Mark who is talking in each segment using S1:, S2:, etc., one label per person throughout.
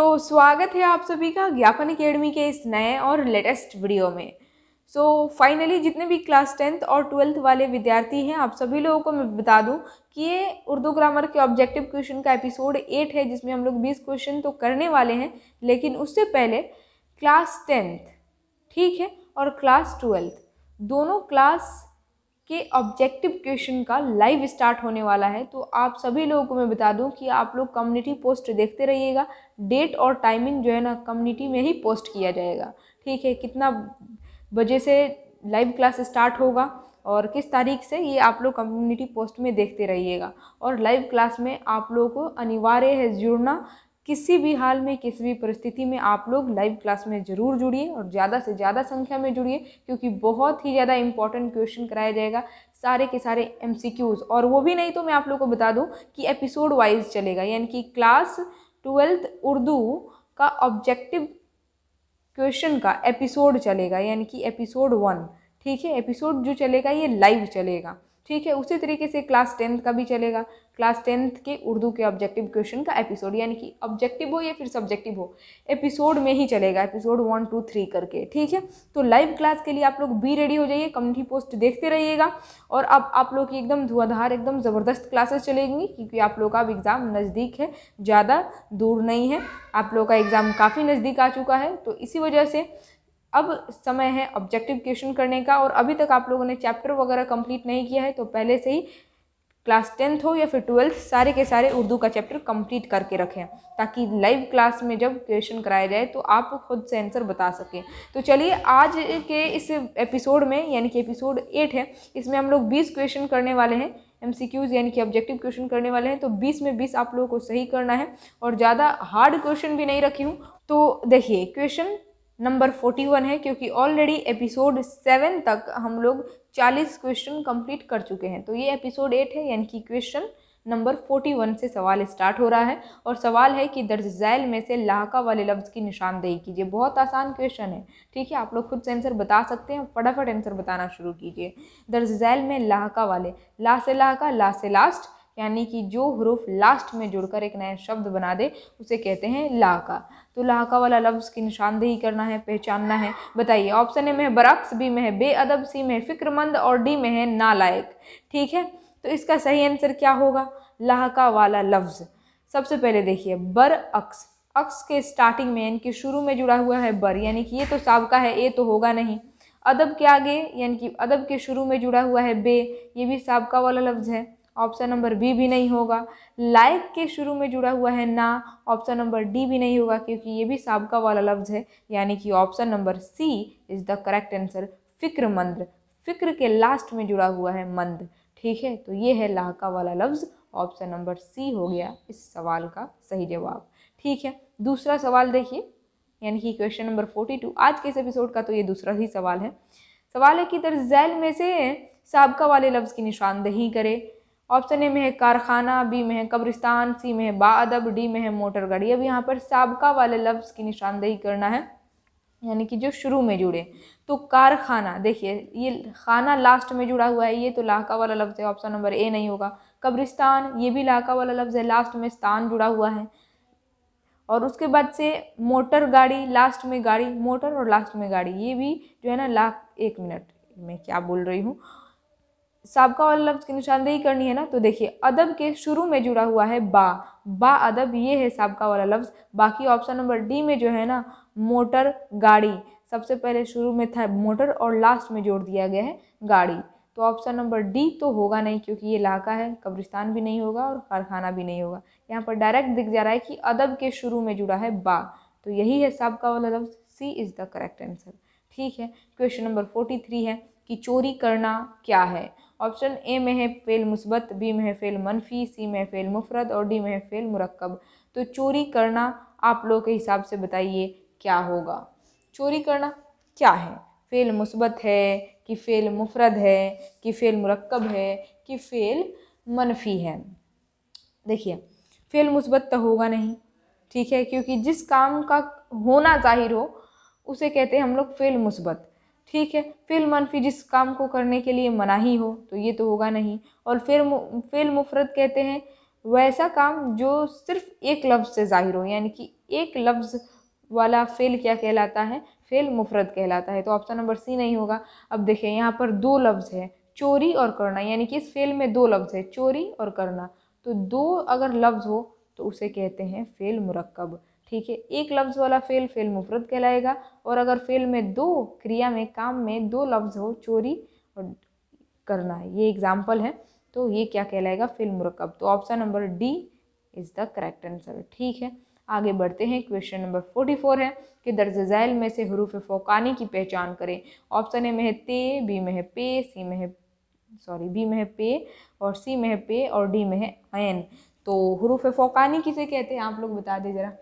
S1: तो स्वागत है आप सभी का ज्ञापन अकेडमी के इस नए और लेटेस्ट वीडियो में सो so, फाइनली जितने भी क्लास टेंथ और ट्वेल्थ वाले विद्यार्थी हैं आप सभी लोगों को मैं बता दूं कि ये उर्दू ग्रामर के ऑब्जेक्टिव क्वेश्चन का एपिसोड एट है जिसमें हम लोग बीस क्वेश्चन तो करने वाले हैं लेकिन उससे पहले क्लास टेंथ ठीक है और क्लास ट्वेल्थ दोनों क्लास के ऑब्जेक्टिव क्वेश्चन का लाइव स्टार्ट होने वाला है तो आप सभी लोगों को मैं बता दूं कि आप लोग कम्युनिटी पोस्ट देखते रहिएगा डेट और टाइमिंग जो है ना कम्युनिटी में ही पोस्ट किया जाएगा ठीक है कितना बजे से लाइव क्लास स्टार्ट होगा और किस तारीख से ये आप लोग कम्युनिटी पोस्ट में देखते रहिएगा और लाइव क्लास में आप लोगों को अनिवार्य है जुड़ना किसी भी हाल में किसी भी परिस्थिति में आप लोग लाइव क्लास में ज़रूर जुड़िए और ज़्यादा से ज़्यादा संख्या में जुड़िए क्योंकि बहुत ही ज़्यादा इंपॉर्टेंट क्वेश्चन कराया जाएगा सारे के सारे एम और वो भी नहीं तो मैं आप लोग को बता दूँ कि एपिसोड वाइज चलेगा यानी कि क्लास ट्वेल्थ उर्दू का ऑब्जेक्टिव क्वेश्चन का एपिसोड चलेगा यानी कि एपिसोड वन ठीक है एपिसोड जो चलेगा ये लाइव चलेगा ठीक है उसी तरीके से क्लास टेंथ का भी चलेगा क्लास टेंथ के उर्दू के ऑब्जेक्टिव क्वेश्चन का एपिसोड यानी कि ऑब्जेक्टिव हो या फिर सब्जेक्टिव हो एपिसोड में ही चलेगा एपिसोड वन टू थ्री करके ठीक है तो लाइव क्लास के लिए आप लोग बी रेडी हो जाइए कम्युनिटी पोस्ट देखते रहिएगा और अब आप लोग की एकदम धुआंधार एकदम ज़बरदस्त क्लासेस चलेंगी क्योंकि आप लोग का अब एग्ज़ाम नज़दीक है ज़्यादा दूर नहीं है आप लोग का एग्ज़ाम काफ़ी नज़दीक आ चुका है तो इसी वजह से अब समय है ऑब्जेक्टिव क्वेश्चन करने का और अभी तक आप लोगों ने चैप्टर वगैरह कंप्लीट नहीं किया है तो पहले से ही क्लास टेंथ हो या फिर ट्वेल्थ सारे के सारे उर्दू का चैप्टर कंप्लीट करके रखें ताकि लाइव क्लास में जब क्वेश्चन कराया जाए तो आप खुद से आंसर बता सकें तो चलिए आज के इस एपिसोड में यानी कि एपिसोड एट है इसमें हम लोग बीस क्वेश्चन करने वाले हैं एम सी क्यूज़ यानी कि ऑब्जेक्टिव क्वेश्चन करने वाले हैं तो बीस में बीस आप लोगों को सही करना है और ज़्यादा हार्ड क्वेश्चन भी नहीं रखी हूँ तो देखिए क्वेश्चन नंबर फोर्टी वन है क्योंकि ऑलरेडी एपिसोड सेवन तक हम लोग चालीस क्वेश्चन कंप्लीट कर चुके हैं तो ये एपिसोड एट है यानी कि क्वेश्चन नंबर फोर्टी वन से सवाल स्टार्ट हो रहा है और सवाल है कि दर्ज जैल में से लाहका वाले लफ्ज़ की निशानदेही कीजिए बहुत आसान क्वेश्चन है ठीक है आप लोग खुद से आंसर बता सकते हैं फटाफट आंसर बताना शुरू कीजिए दर्ज जैल में लाका वाले ला से लाका ला से लास्ट यानी कि जो हरूफ लास्ट में जुड़कर एक नया शब्द बना दे उसे कहते हैं लाका तो लाका वाला लफ्ज़ की निशानदेही करना है पहचानना है बताइए ऑप्शन ए में है बरक्स बी में है बेअदब सी में फ़िक्रमंद और डी में है नालायक ठीक है तो इसका सही आंसर क्या होगा लाका वाला लफ्ज़ सबसे पहले देखिए बर अक्स अक्स के स्टार्टिंग में यानी कि शुरू में जुड़ा हुआ है बर यानी कि ये तो सबका है ए तो होगा नहीं अदब के आगे यानी कि अदब के शुरू में जुड़ा हुआ है बे ये भी सबका वाला लफ्ज़ है ऑप्शन नंबर बी भी नहीं होगा लाइक के शुरू में जुड़ा हुआ है ना ऑप्शन नंबर डी भी नहीं होगा क्योंकि ये भी सबका वाला लफ्ज़ है यानी कि option number C is the correct answer फिक्र मंद फ़िक्र के लास्ट में जुड़ा हुआ है मंद ठीक है तो ये है लाका वाला लफ्ज़ ऑप्शन नंबर सी हो गया इस सवाल का सही जवाब ठीक है दूसरा सवाल देखिए यानी कि क्वेश्चन नंबर फोर्टी टू आज के इस एपिसोड का तो ये दूसरा ही सवाल है सवाल है कि दर्जैल में से सबका वाले लफ्ज़ की निशानदेही करें ऑप्शन ए में है कारखाना बी में है कब्रिस्तान सी में है अदब डी में है मोटर गाड़ी अब यहाँ पर सबका वाले लफ्ज़ की निशानदेही करना है यानी कि जो शुरू में जुड़े तो कारखाना देखिए ये खाना लास्ट में जुड़ा हुआ है ये तो लाका वाला लफ्ज़ है ऑप्शन नंबर ए नहीं होगा कब्रिस्तान ये भी लाका वाला लफ्ज़ है लास्ट में स्थान जुड़ा हुआ है और उसके बाद से मोटर गाड़ी लास्ट में गाड़ी मोटर और लास्ट में गाड़ी ये भी जो है ना लाख एक मिनट मैं क्या बोल रही हूँ सबका वाला लफ्ज़ की निशानदेही करनी है ना तो देखिए अदब के शुरू में जुड़ा हुआ है बा बा अदब ये है सबका वाला लफ्ज़ बाकी ऑप्शन नंबर डी में जो है ना मोटर गाड़ी सबसे पहले शुरू में था मोटर और लास्ट में जोड़ दिया गया है गाड़ी तो ऑप्शन नंबर डी तो होगा नहीं क्योंकि ये इलाका है कब्रिस्तान भी नहीं होगा और कारखाना भी नहीं होगा यहाँ पर डायरेक्ट दिख जा रहा है कि अदब के शुरू में जुड़ा है बा तो यही है सबका वाला लफ्ज़ C is the correct answer ठीक है क्वेश्चन नंबर फोर्टी थ्री है कि चोरी करना क्या है ऑप्शन ए में है फेल मुस्बत बी में है फेल मनफी सी में फेल मुफरत और डी में है फेल मुरकब तो चोरी करना आप लोगों के हिसाब से बताइए क्या होगा चोरी करना क्या है फेल मुस्बत है कि फेल मुफरत है कि फेल मरकब है कि फेल मनफी है देखिए फेल मुस्बत तो होगा नहीं ठीक है क्योंकि जिस काम का होना जाहिर हो उसे कहते हैं हम लोग फेल मुस्बत ठीक है फिल मनफी जिस काम को करने के लिए मनाही हो तो ये तो होगा नहीं और फिर फिल मुफरत कहते हैं वैसा काम जो सिर्फ एक लफ्ज़ से जाहिर हो यानी कि एक लफ्ज़ वाला फेल क्या कहलाता है फेल मुफरत कहलाता है तो ऑप्शन नंबर सी नहीं होगा अब देखिए यहाँ पर दो लफ्ज़ है चोरी और करना यानी कि इस फेल में दो लफ्ज़ है चोरी और करना तो दो अगर लफ्ज़ हो तो उसे कहते हैं फेल मुरक्कब ठीक है एक लफ्ज़ वाला फेल फेल मुफरत कहलाएगा और अगर फेल में दो क्रिया में काम में दो लफ्ज़ हो चोरी और करना है ये एग्ज़ाम्पल है तो ये क्या कहलाएगा फेल मुरकब तो option number D is the correct answer ठीक है आगे बढ़ते हैं क्वेश्चन नंबर फोर्टी फोर है कि दर्ज झैल में से हरूफ फोकानी की पहचान करें ऑप्शन ए में है ते बी में है पे सी में है सॉरी बी में है पे और सी में है पे और डी में है एन तो हरूफ फोकानी किसे कहते हैं आप लोग बता दें ज़रा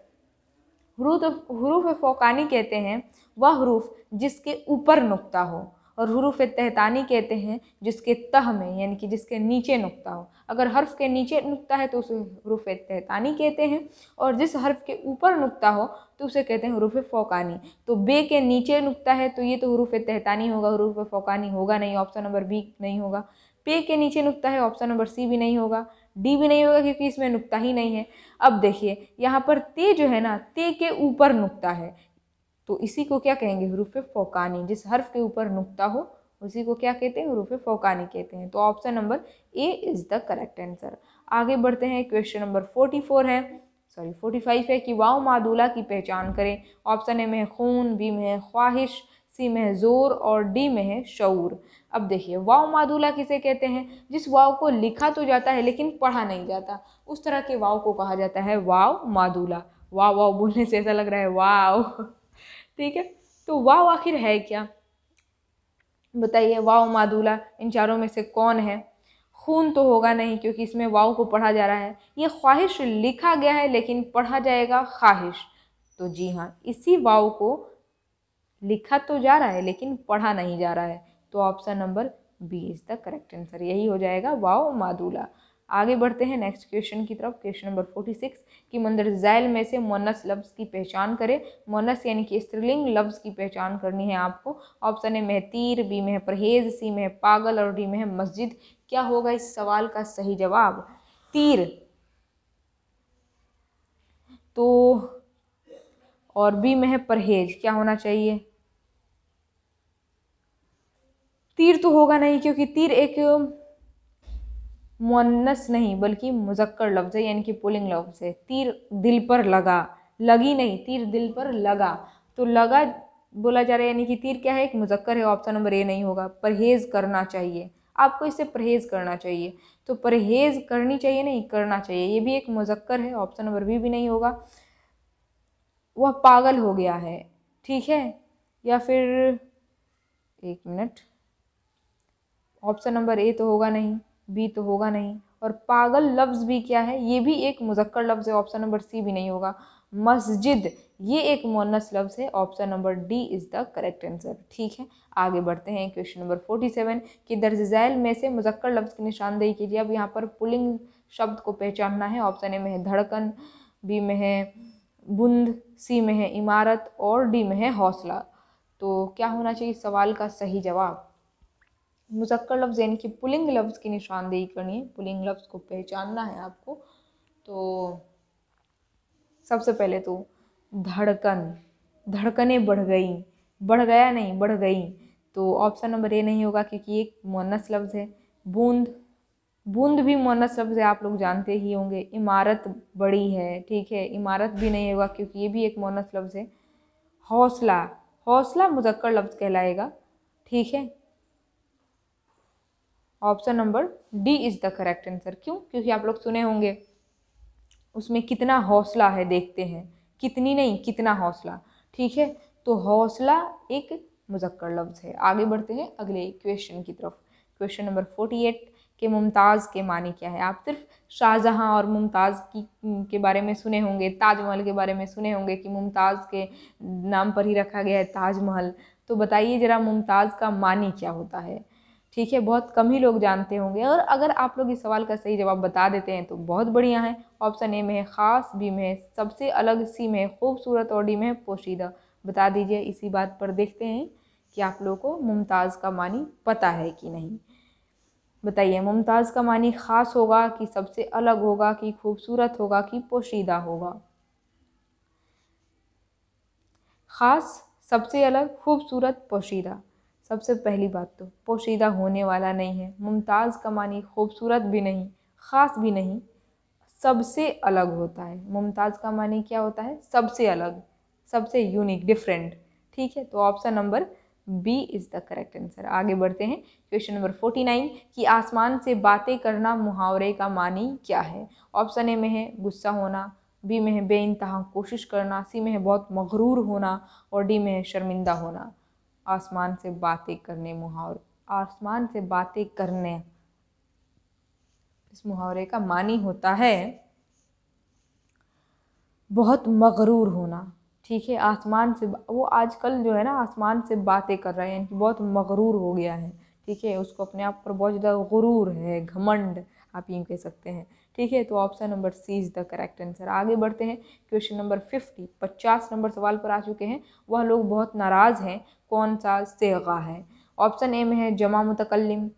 S1: हरूफ हरूफ फ़ोकानी कहते हैं वह हरूफ जिसके ऊपर नुकता हो और हरूफ तहतानी कहते हैं जिसके तह में यानी कि जिसके नीचे नुकता हो अगर हर्फ के नीचे नुकता है तो उसे हरूफ तहतानी कहते हैं और जिस हर्फ के ऊपर नुकता हो तो उसे कहते हैं हरूफ फ़ोकानी तो बे के नीचे नुकता है तो ये तो हरूफ तहतानी होगा हरूफ फ़ोकानी होगा नहीं ऑप्शन नंबर बी नहीं होगा पे के नीचे नुकता है ऑप्शन नंबर सी भी नहीं होगा डी भी नहीं होगा क्योंकि इसमें नुकता ही नहीं है अब देखिए यहाँ पर ते जो है ना ते के ऊपर नुकता है तो इसी को क्या कहेंगे हरूफ फोकानी जिस हर्फ के ऊपर नुकता हो उसी को क्या कहते हैं हरूफ फोकानी कहते हैं तो option number A is the correct answer आगे बढ़ते हैं क्वेश्चन नंबर फोर्टी फोर है सॉरी फोर्टी फाइव है कि वाओ मादूला की पहचान करें ऑप्शन ए में खून बी में है ख्वाहिश सी में है ज़ोर और डी में है शूर अब देखिए वाव मादूला किसे कहते हैं जिस वाव को लिखा तो जाता है लेकिन पढ़ा नहीं जाता उस तरह के वाव को कहा जाता है वाव मादूला वाव वाव बोलने से ऐसा लग रहा है वाव ठीक है तो वाव आखिर है क्या बताइए वाव मादूला इन चारों में से कौन है खून तो होगा नहीं क्योंकि इसमें वाव को पढ़ा जा रहा है ये ख्वाहिश लिखा गया है लेकिन पढ़ा जाएगा ख्वाहिश तो जी हाँ इसी वाव को लिखा तो जा रहा है लेकिन पढ़ा नहीं जा रहा है तो option number B is the correct answer यही हो जाएगा वाओ मादूला आगे बढ़ते हैं नेक्स्ट क्वेश्चन की तरफ क्वेश्चन नंबर फोर्टी सिक्स कि जैल में से मोनस लफ्ज़ की पहचान करें मोनस यानी कि स्त्रीलिंग लफ्ज़ की पहचान करनी है आपको ऑप्शन ए में है तीर बी में परहेज सी में पागल और डी में मस्जिद क्या होगा इस सवाल का सही जवाब तीर तो और बी में है परहेज क्या होना चाहिए तीर तो होगा नहीं क्योंकि तीर एक मुन्नस नहीं बल्कि मुजक्कर लफ्ज़ है यानी कि पुलिंग लफ्ज़ है तीर दिल पर लगा लगी नहीं तीर दिल पर लगा तो लगा बोला जा रहा है यानी कि तीर क्या है एक मुजक्कर है ऑप्शन नंबर ए नहीं होगा परहेज़ करना चाहिए आपको इससे परहेज़ करना चाहिए तो परहेज़ करनी चाहिए नहीं करना चाहिए ये भी एक मुजक्कर है ऑप्शन नंबर बी भी नहीं होगा वह पागल हो गया है ठीक है या फिर एक मिनट ऑप्शन नंबर ए तो होगा नहीं बी तो होगा नहीं और पागल लफ्ज़ भी क्या है ये भी एक मुजक्कर लफ्ज़ है ऑप्शन नंबर सी भी नहीं होगा मस्जिद ये एक मोनस लफ्ज़ है option number D is the correct answer ठीक है आगे बढ़ते हैं क्वेश्चन नंबर फोर्टी सेवन कि झैल में से मुजक्कर लफ्ज़ की निशानदेही कीजिए अब यहाँ पर पुलिंग शब्द को पहचानना है ऑप्शन ए में है धड़कन बी में है बुंद सी में है इमारत और डी में है हौसला तो क्या होना चाहिए इस सवाल का सही जवाब मुजक्कर लफ्ज़ यानी कि पुलिंग लफ्ज़ की निशानदेही करनी है पुलिंग लफ्ज़ को पहचानना है आपको तो सबसे पहले तो धड़कन धड़कनें बढ़ गई बढ़ गया नहीं बढ़ गई तो ऑप्शन नंबर ए नहीं होगा क्योंकि एक मुन्नस लफ्ज़ है बूंद बूंद भी मुअन्नस शब्द से आप लोग जानते ही होंगे इमारत बड़ी है ठीक है इमारत भी नहीं होगा क्योंकि ये भी एक मुअन्नस लफ्ज़ है हौसला हौसला मुजक्कर लफ्ज़ कहलाएगा ठीक है option number D is the correct answer क्यों क्योंकि आप लोग सुने होंगे उसमें कितना हौसला है देखते हैं कितनी नहीं कितना हौसला ठीक है तो हौसला एक मुजक्कर लफ्ज़ है आगे बढ़ते हैं अगले क्वेश्चन की तरफ क्वेश्चन नंबर फोर्टी एट कि मुमताज़ के मानी क्या है आप सिर्फ शाहजहाँ और मुमताज़ की के बारे में सुने होंगे ताजमहल के बारे में सुने होंगे कि मुमताज़ के नाम पर ही रखा गया है ताजमहल तो बताइए ज़रा मुमताज़ का मानी क्या होता है ठीक है बहुत कम ही लोग जानते होंगे और अगर आप लोग इस सवाल का सही जवाब बता देते हैं तो बहुत बढ़िया है ऑप्शन ए में है ख़ास बी में है सबसे अलग सी में है खूबसूरत और डी में है पोशीदा बता दीजिए इसी बात पर देखते हैं कि आप लोगों को मुमताज़ का मानी पता है कि नहीं बताइए मुमताज़ का मानी ख़ास होगा कि सबसे अलग होगा कि खूबसूरत होगा कि पोशीदा होगा ख़ास सबसे अलग खूबसूरत पोशीदा सबसे पहली बात तो पोशीदा होने वाला नहीं है मुमताज़ का मानी खूबसूरत भी नहीं ख़ास भी नहीं सबसे अलग होता है मुमताज़ का मानी क्या होता है सबसे अलग सबसे यूनिक डिफरेंट ठीक है तो option number B is the correct answer आगे बढ़ते हैं क्वेश्चन नंबर फोर्टी नाइन कि आसमान से बातें करना मुहावरे का मानी क्या है ऑप्शन ए में है गुस्सा होना बी में है बे इंतहा कोशिश करना सी में है बहुत मगरूर होना और डी में है शर्मिंदा होना आसमान से बातें करने मुहावरे आसमान से बातें करने इस मुहावरे का मानी होता है बहुत मगरूर होना ठीक है आसमान से वो आजकल जो है ना आसमान से बातें कर रहा है यानी कि बहुत मगरूर हो गया है ठीक है उसको अपने आप पर बहुत ज़्यादा गुरूर है घमंड आप यूँ कह सकते हैं ठीक है तो option number C is the correct answer आगे बढ़ते हैं क्वेश्चन नंबर फिफ्टी पचास नंबर सवाल पर आ चुके हैं वह लोग बहुत नाराज़ हैं कौन सा सेगा है ऑप्शन ए में है जमा मुतकलम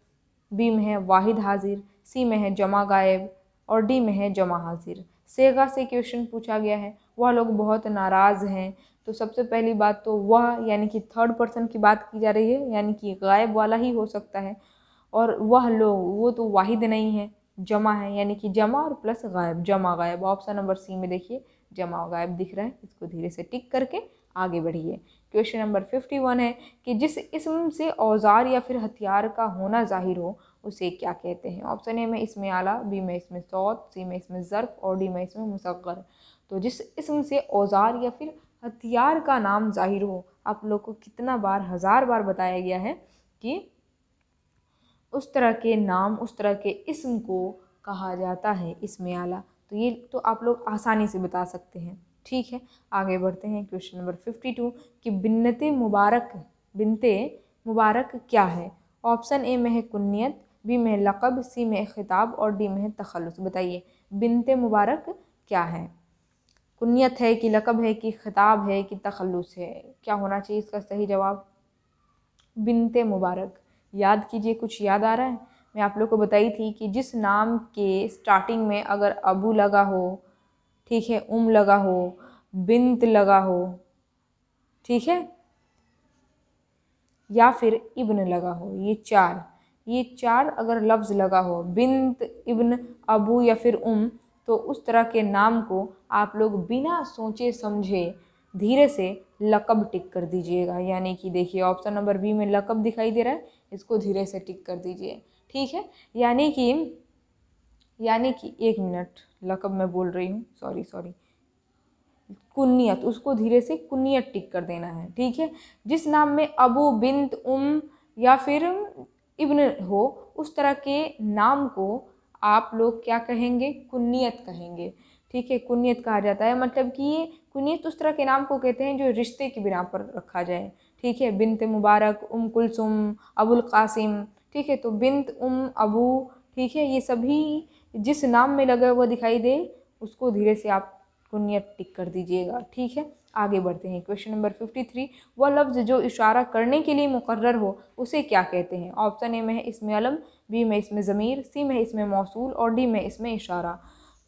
S1: बी में है वाहिद हाजिर सी में है जमा गायब और डी में है जमा हाजिर सेगा से क्वेश्चन पूछा गया है वह लोग बहुत नाराज़ हैं तो सबसे पहली बात तो वह यानी कि थर्ड पर्सन की बात की जा रही है यानी कि गायब वाला ही हो सकता है और वह लोग वो तो वाहिद नहीं है जमा है यानी कि जमा और प्लस गायब जमा गायब ऑप्शन नंबर सी में देखिए जमा गायब दिख रहा है इसको धीरे से टिक करके आगे बढ़िए क्वेश्चन नंबर फिफ्टी वन है कि जिस इसम से औजार या फिर हथियार का होना जाहिर हो उसे क्या कहते हैं ऑप्शन ए में इसमें आला बी में इसमें सौत सी में इसमें ज़र्फ़ और डी में इसमें मुसगर तो जिस इसम से औज़ार या फिर हथियार का नाम ज़ाहिर हो आप लोग को कितना बार हज़ार बार बताया गया है कि उस तरह के नाम उस तरह के इसम को कहा जाता है इसमें आला तो ये तो आप लोग आसानी से बता सकते हैं ठीक है आगे बढ़ते हैं क्वेश्चन नंबर फिफ्टी टू कि बिनते मुबारक बिनते मुबारक क्या है ऑप्शन ए में है कुन्नीत बी में लक़ब सी में ख़िताब और डी में है तखलस बताइए बिनते मुबारक क्या है कुन्यत है कि लकब है कि ख़िताब है कि तखलुस है क्या होना चाहिए इसका सही जवाब बिनते मुबारक याद कीजिए कुछ याद आ रहा है मैं आप लोग को बताई थी कि जिस नाम के स्टार्टिंग में अगर अबू लगा हो ठीक है उम लगा हो बिनत लगा हो ठीक है या फिर इब्न लगा हो ये चार ये चार अगर लफ्ज़ लगा हो बिनत इब्न अबू या फिर उम तो उस तरह के नाम को आप लोग बिना सोचे समझे धीरे से लकब टिक कर दीजिएगा यानी कि देखिए ऑप्शन नंबर बी में लकब दिखाई दे रहा है इसको धीरे से टिक कर दीजिए ठीक है यानी कि यानी कि एक मिनट लकब मैं बोल रही हूँ सॉरी सॉरी कुन्नीत उसको धीरे से कुन्नियत टिक कर देना है ठीक है जिस नाम में अबू बिंद उम या फिर इब्न हो उस तरह के नाम को आप लोग क्या कहेंगे कुन्नीत कहेंगे ठीक है कुन्नीत कहा जाता है मतलब कि ये कुन्नीत उस तरह के नाम को कहते हैं जो रिश्ते की बिना पर रखा जाए ठीक है बिनत मुबारक उम कुलसुम अबुल कासिम ठीक है तो बिनत उम अबू ठीक है ये सभी जिस नाम में लगा हुआ दिखाई दे उसको धीरे से आप कुन्नीत टिक कर दीजिएगा ठीक है आगे बढ़ते हैं क्वेश्चन नंबर फिफ्टी थ्री वह लफ्ज़ जो इशारा करने के लिए मुकर्र हो उसे क्या कहते हैं ऑप्शन ए में है इसमें अलम बी में इसमें ज़मीर सी में इसमें मौसूल और डी में इसमें इशारा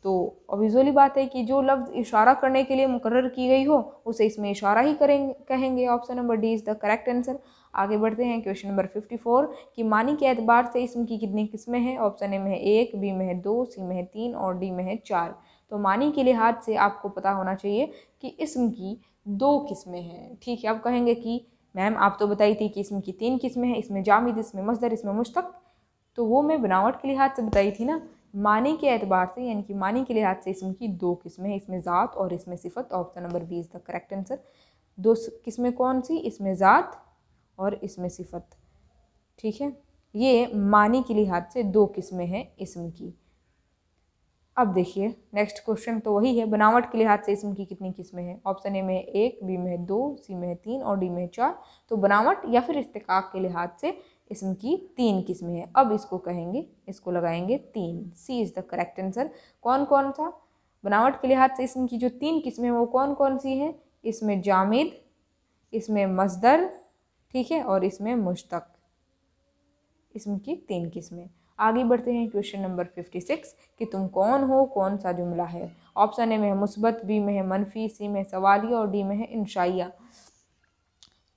S1: तो ऑबिजली बात है कि जो लफ्ज़ इशारा करने के लिए मुकर की गई हो उसे इसमें इशारा ही करेंगे कहेंगे option number D is the correct answer आगे बढ़ते हैं क्वेश्चन नंबर फिफ्टी फोर कि मानी के एतबार से इसम की कितनी किस्में हैं ऑप्शन ए में है एक बी में है दो सी में है तीन और डी में है चार तो मानी के लिहाज से आपको पता होना चाहिए कि इसम की दो किस्में हैं ठीक है अब कहेंगे कि मैम आप तो बताई थी कि इसम की तीन किस्में हैं इसमें जामिद इसमें मजदर इसमें मुश्तक तो वो मैं बनावट के लिहाज से बताई थी ना मानी के एतबार से यानी कि मानी के लिहाज से इसम की दो किस्में हैं इसमें ज़ात और इसमें सिफत option number B is the correct answer दो किस्में कौन सी इसमें ज़ात और इसमें सिफत ठीक है ये मानी के लिहाज से दो किस्में हैं इसम की अब देखिए नेक्स्ट क्वेश्चन तो वही है बनावट के लिहाज से इसम की कितनी किस्में हैं ऑप्शन ए में है एक बी में है दो सी में है तीन और डी में है चार तो बनावट या फिर इस्तेकाक के लिहाज से इसम की तीन किस्में हैं अब इसको कहेंगे इसको लगाएंगे तीन C is the correct answer कौन कौन सा बनावट के लिहाज से इसम की जो तीन किस्में हैं वो कौन कौन सी हैं इसमें जामिद इसमें मजदर ठीक है और इसमें मुश्तक इसम की तीन किस्में आगे बढ़ते हैं क्वेश्चन नंबर फिफ्टी सिक्स कि तुम कौन हो कौन सा जुमला है ऑप्शन ए में है मुस्बत बी में है मनफी सी में सवालिया और डी में है इंशाइया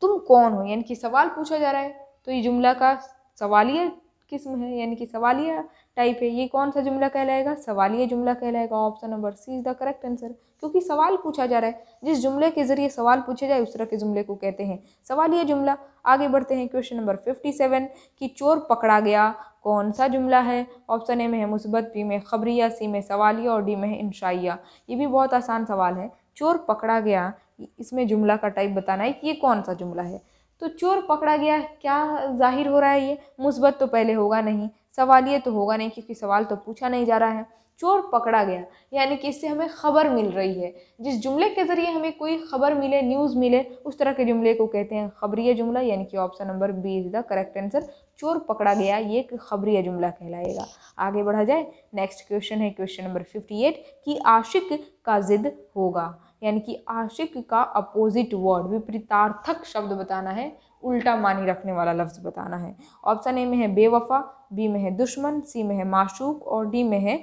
S1: तुम कौन हो यानी कि सवाल पूछा जा रहा है तो ये जुमला का सवालिया किस्म है यानी कि सवालिया टाइप है ये कौन सा जुमला कहलाएगा सवालिया जुमला कहलाएगा option number C is the correct answer क्योंकि सवाल पूछा जा रहा है जिस जुमले के ज़रिए सवाल पूछे जाए उस तरह के जुमले को कहते हैं सवालिया जुमला आगे बढ़ते हैं क्वेश्चन नंबर फिफ्टी सेवन कि चोर पकड़ा गया कौन सा जुमला है ऑप्शन ए में है मुसबत बी में खबरिया सी में सवालिया और डी में है इंशाइया ये भी बहुत आसान सवाल है चोर पकड़ा गया इसमें जुमला का टाइप बताना है कि ये कौन सा जुमला है तो चोर पकड़ा गया क्या जाहिर हो रहा है ये मुस्बत तो पहले होगा नहीं सवाल ये तो होगा नहीं क्योंकि सवाल तो पूछा नहीं जा रहा है चोर पकड़ा गया यानी कि इससे हमें खबर मिल रही है जिस जुमले के ज़रिए हमें कोई खबर मिले न्यूज़ मिले उस तरह के जुमले को कहते हैं खबरिया जुमला यानी कि option number B is the correct answer चोर पकड़ा गया ये एक खबरिया जुमला कहलाएगा आगे बढ़ा जाए नेक्स्ट क्वेश्चन है क्वेश्चन नंबर फिफ्टी एट कि आशिक का ज़िद होगा यानी कि आशिक का अपोजिट वर्ड विपरीतार्थक शब्द बताना है उल्टा मानी रखने वाला लफ्ज़ बताना है ऑप्शन ए में है बेवफा बी में है दुश्मन सी में है माशूक और डी में है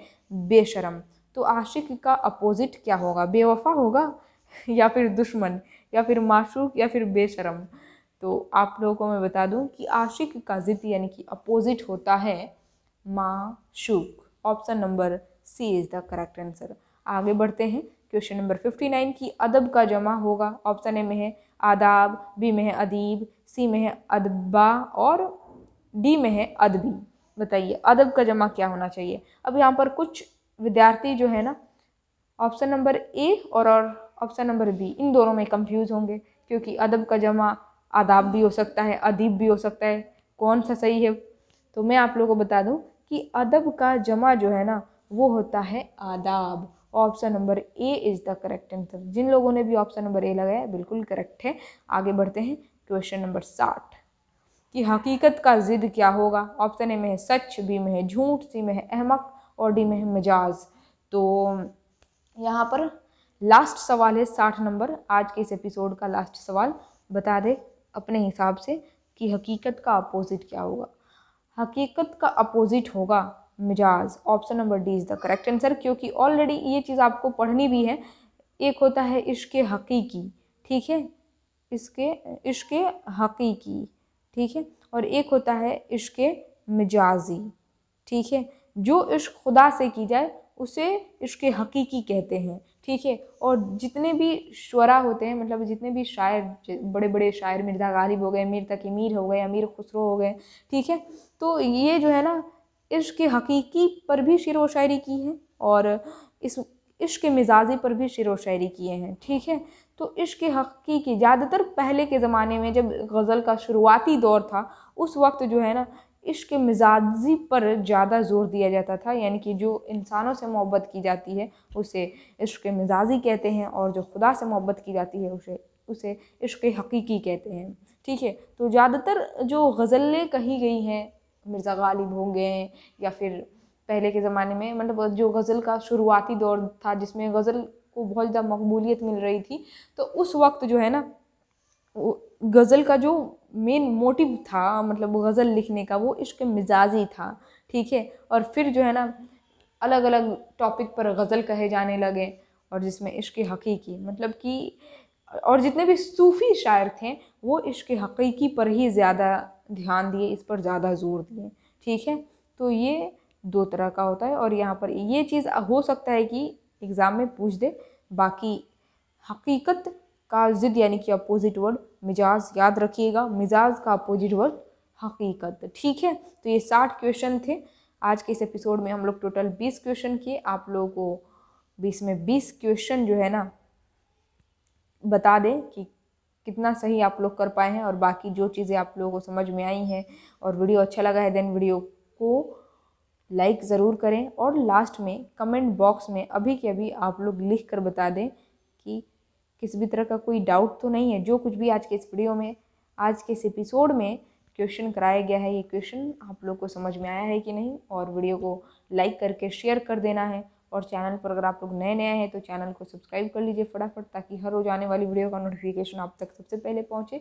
S1: बेशरम तो आशिक का अपोजिट क्या होगा बेवफा होगा या फिर दुश्मन या फिर माशूक या फिर बेशरम तो आप लोगों को मैं बता दूं कि आशिक का ज़िद यानी कि अपोजिट होता है माशूक option number C is the correct answer आगे बढ़ते हैं क्वेश्चन नंबर फिफ्टी नाइन की अदब का जमा होगा ऑप्शन ए में है आदाब बी में है अदीब सी में है अदबा और डी में है अदबी बताइए अदब का जमा क्या होना चाहिए अब यहाँ पर कुछ विद्यार्थी जो है ना ऑप्शन नंबर ए और ऑप्शन नंबर बी इन दोनों में कंफ्यूज होंगे क्योंकि अदब का जमा आदाब भी हो सकता है अदीब भी हो सकता है कौन सा सही है तो मैं आप लोगों को बता दूँ कि अदब का जमा जो है ना वो होता है आदाब option number A is the correct answer जिन लोगों ने भी ऑप्शन नंबर ए लगाया बिल्कुल करेक्ट है आगे बढ़ते हैं क्वेश्चन नंबर साठ कि हकीकत का ज़िद क्या होगा ऑप्शन ए में है सच बी में है झूठ सी में है अहमक और डी में है मजाज तो यहाँ पर लास्ट सवाल है साठ नंबर आज के इस एपिसोड का लास्ट सवाल बता दे अपने हिसाब से कि हकीकत का अपोज़िट क्या होगा हकीकत का अपोज़िट होगा मिजाज option number D is the correct answer क्योंकि ऑलरेडी ये चीज़ आपको पढ़नी भी है एक होता है इश्क हकीकी ठीक है इसके इश्क हकीकी ठीक है और एक होता है इश्क मिजाजी ठीक है जो इश्क खुदा से की जाए उसे इश्क हकीकी कहते हैं ठीक है और जितने भी शुरा होते हैं मतलब जितने भी शायर बड़े बड़े शायर मिर्ज़ा गालिब हो गए मीर हो गए अमीर खुसरो हो गए ठीक है तो ये जो है ना इश्क के हकीकी पर भी शेर व शायरी की है और इस इश्क के मिजाजी पर भी शेर व शायरी किए हैं ठीक है तो इश्क के हकीकी ज़्यादातर पहले के ज़माने में जब गज़ल का शुरुआती दौर था उस वक्त जो है ना इश्क के मिजाजी पर ज़्यादा जोर दिया जाता था यानी कि जो इंसानों से मोहब्बत की जाती है उसे इश्क के मिजाजी कहते हैं और जो खुदा से मोहब्बत की जाती है उसे उसे इश्क हकीकी कहते हैं ठीक है तो ज़्यादातर जो गज़लें कही गई हैं मिर्ज़ा गालिब होंगे या फिर पहले के ज़माने में मतलब जो गज़ल का शुरुआती दौर था जिसमें गज़ल को बहुत ज़्यादा मकबूलियत मिल रही थी तो उस वक्त जो है ना गज़ल का जो मेन मोटिव था मतलब गज़ल लिखने का वो इश्क मिजाजी था ठीक है और फिर जो है ना अलग अलग टॉपिक पर गज़ल कहे जाने लगे और जिसमें इश्क हकीकी मतलब कि और जितने भी सूफ़ी शायर थे वो इश्क हकीकी पर ही ज़्यादा ध्यान दिए इस पर ज़्यादा जोर दिए ठीक है तो ये दो तरह का होता है और यहाँ पर ये चीज़ हो सकता है कि एग्ज़ाम में पूछ दे बाकी हकीकत का ज़िद यानी कि अपोज़िट वर्ड मिजाज याद रखिएगा मिजाज का अपोज़िट वर्ड हकीकत ठीक है तो ये साठ क्वेश्चन थे आज के इस एपिसोड में हम लोग टोटल बीस क्वेश्चन किए आप लोगों को बीस में बीस क्वेश्चन जो है ना बता दें कि कितना सही आप लोग कर पाए हैं और बाकी जो चीज़ें आप लोगों को समझ में आई हैं और वीडियो अच्छा लगा है देन वीडियो को लाइक ज़रूर करें और लास्ट में कमेंट बॉक्स में अभी के अभी आप लोग लिख कर बता दें कि किसी भी तरह का कोई डाउट तो नहीं है जो कुछ भी आज के इस वीडियो में आज के इस एपिसोड में क्वेश्चन कराया गया है ये क्वेश्चन आप लोग को समझ में आया है कि नहीं और वीडियो को लाइक करके शेयर कर देना है और चैनल पर अगर आप लोग नए नए हैं तो चैनल को सब्सक्राइब कर लीजिए फटाफट ताकि हर रोज आने वाली वीडियो का नोटिफिकेशन आप तक सबसे पहले पहुँचे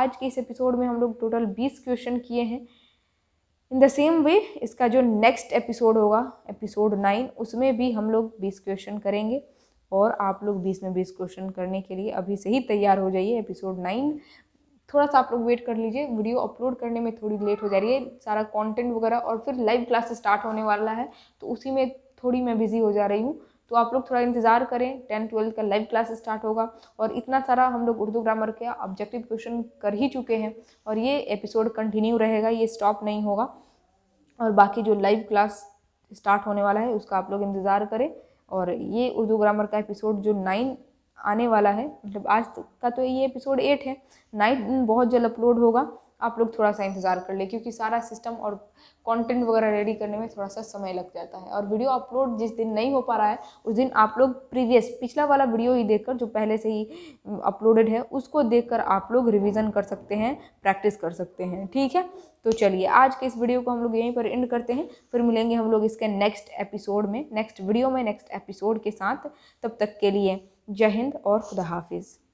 S1: आज के इस एपिसोड में हम लोग टोटल बीस क्वेश्चन किए हैं इन द सेम वे इसका जो नेक्स्ट एपिसोड होगा एपिसोड नाइन उसमें भी हम लोग बीस क्वेश्चन करेंगे और आप लोग बीस में बीस क्वेश्चन करने के लिए अभी से ही तैयार हो जाइए एपिसोड नाइन थोड़ा सा आप लोग वेट कर लीजिए वीडियो अपलोड करने में थोड़ी लेट हो जा रही है सारा कंटेंट वगैरह और फिर लाइव क्लास स्टार्ट होने वाला है तो उसी में थोड़ी मैं बिज़ी हो जा रही हूँ तो आप लोग थोड़ा इंतज़ार करें टेन ट्वेल्थ का लाइव क्लास स्टार्ट होगा और इतना सारा हम लोग उर्दू ग्रामर के ऑब्जेक्टिव क्वेश्चन कर ही चुके हैं और ये एपिसोड कंटिन्यू रहेगा ये स्टॉप नहीं होगा और बाकी जो लाइव क्लास स्टार्ट होने वाला है उसका आप लोग इंतज़ार करें और ये उर्दू ग्रामर का एपिसोड जो नाइन आने वाला है मतलब आज का तो ये एपिसोड एट है नाइन बहुत जल्द अपलोड होगा आप लोग थोड़ा सा इंतज़ार कर ले क्योंकि सारा सिस्टम और कंटेंट वगैरह रेडी करने में थोड़ा सा समय लग जाता है और वीडियो अपलोड जिस दिन नहीं हो पा रहा है उस दिन आप लोग प्रीवियस पिछला वाला वीडियो ही देखकर जो पहले से ही अपलोडेड है उसको देखकर आप लोग रिवीजन कर सकते हैं प्रैक्टिस कर सकते हैं ठीक है तो चलिए आज के इस वीडियो को हम लोग यहीं पर एंड करते हैं फिर मिलेंगे हम लोग इसके नेक्स्ट एपिसोड में नेक्स्ट वीडियो में नेक्स्ट एपिसोड के साथ तब तक के लिए जय हिंद और खुदा हाफिज़